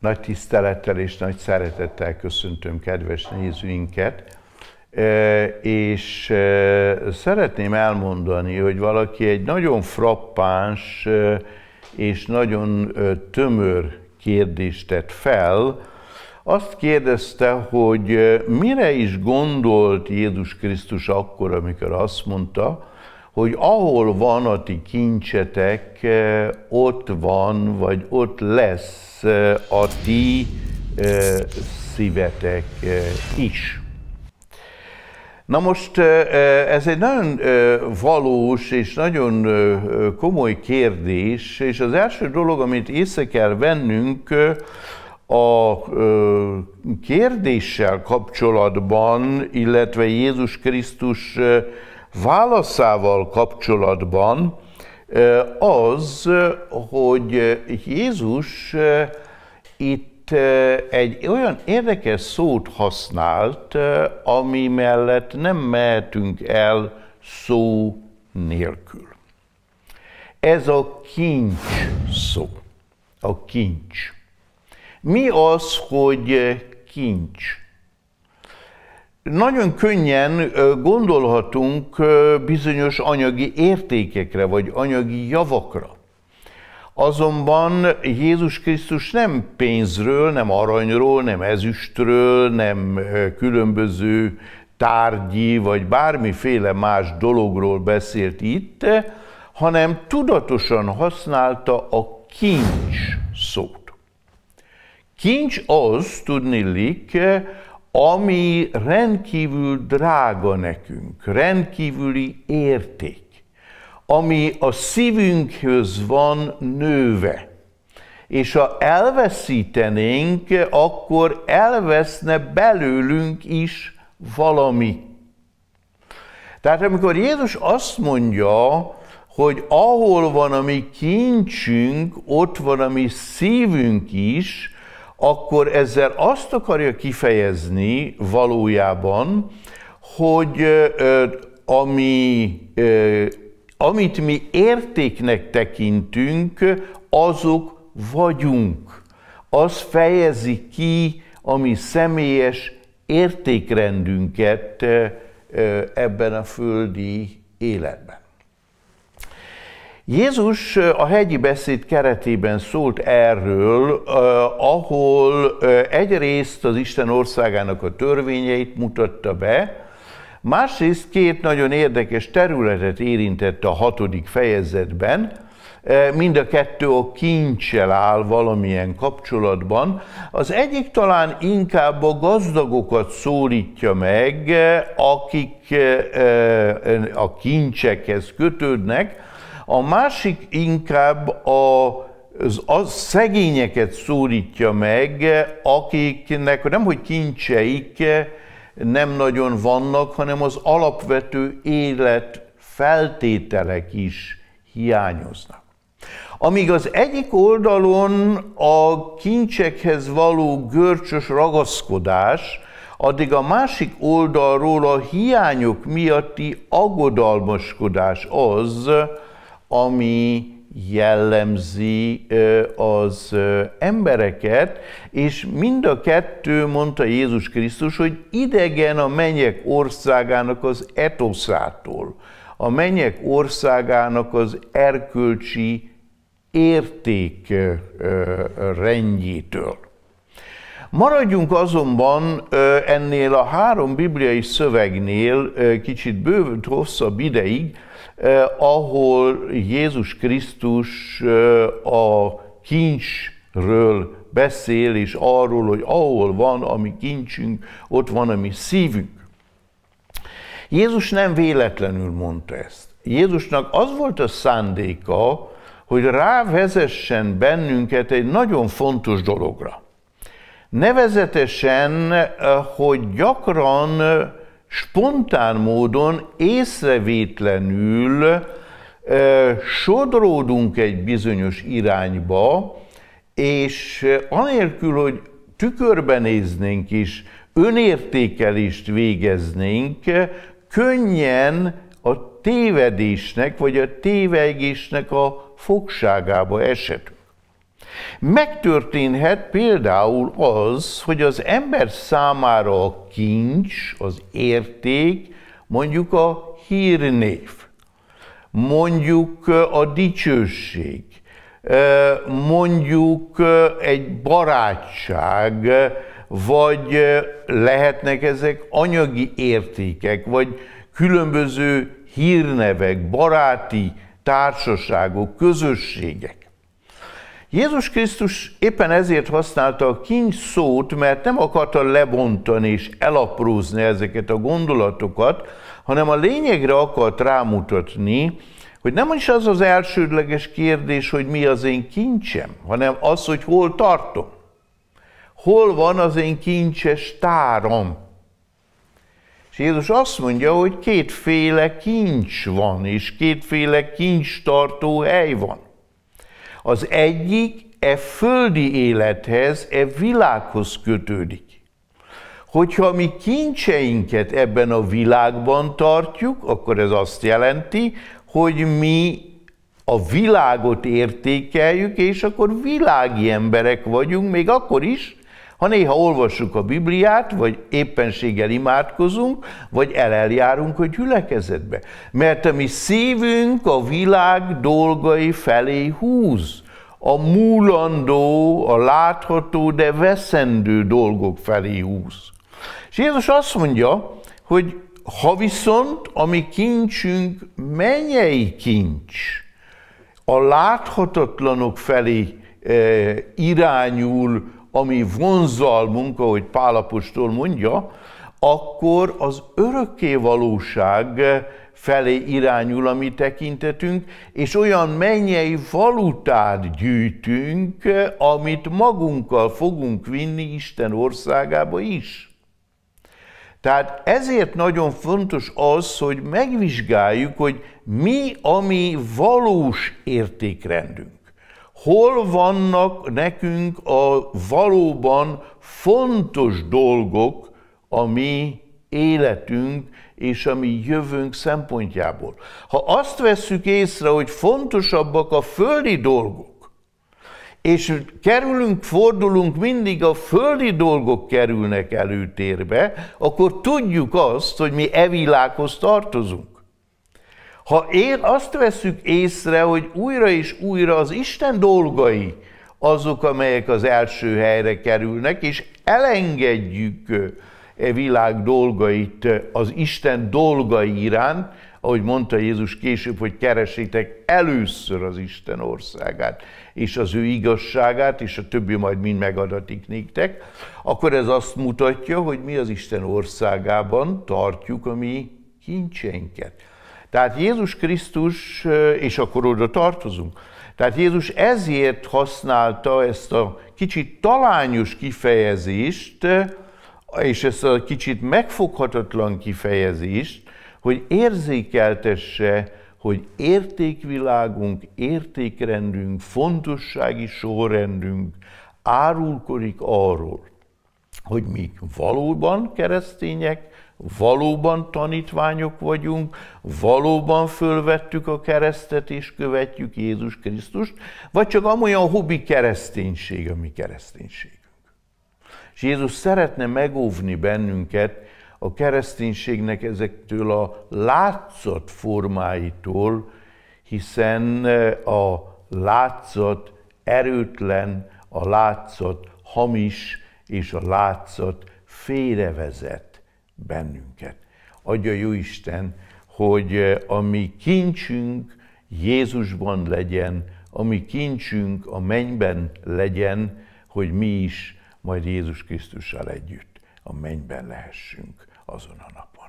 Nagy tisztelettel és nagy szeretettel köszöntöm kedves nézőinket, e, és e, szeretném elmondani, hogy valaki egy nagyon frappáns e, és nagyon tömör kérdést tett fel, azt kérdezte, hogy mire is gondolt Jézus Krisztus akkor, amikor azt mondta, hogy ahol van a ti kincsetek, eh, ott van, vagy ott lesz eh, a ti eh, szívetek is. Na most ez egy nagyon valós és nagyon komoly kérdés, és az első dolog, amit észre kell vennünk, a kérdéssel kapcsolatban, illetve Jézus Krisztus válaszával kapcsolatban az, hogy Jézus itt egy olyan érdekes szót használt, ami mellett nem mehetünk el szó nélkül. Ez a kincs szó. A kincs. Mi az, hogy kincs? nagyon könnyen gondolhatunk bizonyos anyagi értékekre, vagy anyagi javakra. Azonban Jézus Krisztus nem pénzről, nem aranyról, nem ezüstről, nem különböző tárgyi vagy bármiféle más dologról beszélt itt, hanem tudatosan használta a kincs szót. Kincs az, tudni Lik, ami rendkívül drága nekünk, rendkívüli érték, ami a szívünkhöz van nőve. És ha elveszítenénk, akkor elveszne belőlünk is valami. Tehát amikor Jézus azt mondja, hogy ahol van a mi kincsünk, ott van a mi szívünk is, akkor ezzel azt akarja kifejezni valójában, hogy ami, amit mi értéknek tekintünk, azok vagyunk. Az fejezi ki a mi személyes értékrendünket ebben a földi életben. Jézus a hegyi beszéd keretében szólt erről, ahol egyrészt az Isten országának a törvényeit mutatta be, másrészt két nagyon érdekes területet érintett a hatodik fejezetben, mind a kettő a kincsel áll valamilyen kapcsolatban. Az egyik talán inkább a gazdagokat szólítja meg, akik a kincsekhez kötődnek, a másik inkább a az, az szegényeket szólítja meg, akiknek nem hogy kincseik nem nagyon vannak, hanem az alapvető élet feltételek is hiányoznak. Amíg az egyik oldalon a kincsekhez való görcsös ragaszkodás, addig a másik oldalról a hiányok miatti agodalmaskodás az, ami jellemzi az embereket, és mind a kettő, mondta Jézus Krisztus, hogy idegen a mennyek országának az etoszától, a mennyek országának az erkölcsi érték rendjétől. Maradjunk azonban ennél a három bibliai szövegnél kicsit bővült hosszabb ideig, ahol Jézus Krisztus a kincsről beszél, és arról, hogy ahol van a mi kincsünk, ott van a mi szívünk. Jézus nem véletlenül mondta ezt. Jézusnak az volt a szándéka, hogy rávezessen bennünket egy nagyon fontos dologra. Nevezetesen, eh, hogy gyakran eh, spontán módon észrevétlenül eh, sodródunk egy bizonyos irányba, és anélkül, hogy tükörbe néznénk is, önértékelést végeznénk, könnyen a tévedésnek vagy a tévegésnek a fogságába esetünk. Megtörténhet például az, hogy az ember számára a kincs, az érték, mondjuk a hírnév, mondjuk a dicsőség, mondjuk egy barátság, vagy lehetnek ezek anyagi értékek, vagy különböző hírnevek, baráti társaságok, közösségek. Jézus Krisztus éppen ezért használta a kincs szót, mert nem akarta lebontani és elaprózni ezeket a gondolatokat, hanem a lényegre akart rámutatni, hogy nem is az az elsődleges kérdés, hogy mi az én kincsem, hanem az, hogy hol tartom. Hol van az én kincses tárom? És Jézus azt mondja, hogy kétféle kincs van, és kétféle kincstartó hely van. Az egyik e földi élethez, e világhoz kötődik. Hogyha mi kincseinket ebben a világban tartjuk, akkor ez azt jelenti, hogy mi a világot értékeljük, és akkor világi emberek vagyunk, még akkor is, ha néha olvassuk a Bibliát, vagy éppenséggel imádkozunk, vagy eleljárunk a gyülekezetbe. Mert a mi szívünk a világ dolgai felé húz a múlandó, a látható, de veszendő dolgok felé húz. És Jézus azt mondja, hogy ha viszont a mi kincsünk mennyei kincs, a láthatatlanok felé eh, irányul ami munka, hogy Pálapostól mondja, akkor az örökké valóság felé irányul a mi tekintetünk, és olyan mennyei valutát gyűjtünk, amit magunkkal fogunk vinni Isten országába is. Tehát ezért nagyon fontos az, hogy megvizsgáljuk, hogy mi a mi valós értékrendünk hol vannak nekünk a valóban fontos dolgok a mi életünk és a mi jövőnk szempontjából. Ha azt vesszük észre, hogy fontosabbak a földi dolgok, és kerülünk, fordulunk, mindig a földi dolgok kerülnek előtérbe, akkor tudjuk azt, hogy mi e világhoz tartozunk. Ha én azt veszük észre, hogy újra és újra az Isten dolgai azok, amelyek az első helyre kerülnek, és elengedjük e világ dolgait az Isten dolgai iránt, ahogy mondta Jézus később, hogy keresétek először az Isten országát, és az ő igazságát, és a többi majd mind megadatik néktek, akkor ez azt mutatja, hogy mi az Isten országában tartjuk a mi kincsenket. Tehát Jézus Krisztus, és akkor oda tartozunk, tehát Jézus ezért használta ezt a kicsit talányos kifejezést, és ezt a kicsit megfoghatatlan kifejezést, hogy érzékeltesse, hogy értékvilágunk, értékrendünk, fontossági sorrendünk árulkodik arról, hogy mi valóban keresztények, valóban tanítványok vagyunk, valóban fölvettük a keresztet és követjük Jézus Krisztust, vagy csak amolyan hobbi kereszténység a mi kereszténységünk. És Jézus szeretne megóvni bennünket a kereszténységnek ezektől a látszat formáitól, hiszen e, a látszat erőtlen, a látszat hamis és a látszat félrevezet bennünket. Adja jó Isten, hogy eh, a mi kincsünk Jézusban legyen, a mi kincsünk a mennyben legyen, hogy mi is majd Jézus Krisztussal együtt a mennyben lehessünk azon a napon.